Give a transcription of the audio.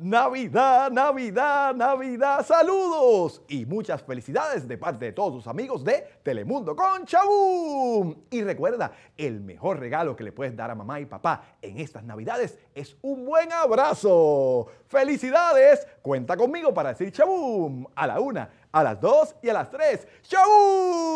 Navidad, Navidad, Navidad, saludos y muchas felicidades de parte de todos sus amigos de Telemundo con Chabum. Y recuerda, el mejor regalo que le puedes dar a mamá y papá en estas Navidades es un buen abrazo. Felicidades, cuenta conmigo para decir Chabum a la una, a las dos y a las tres. Chabum.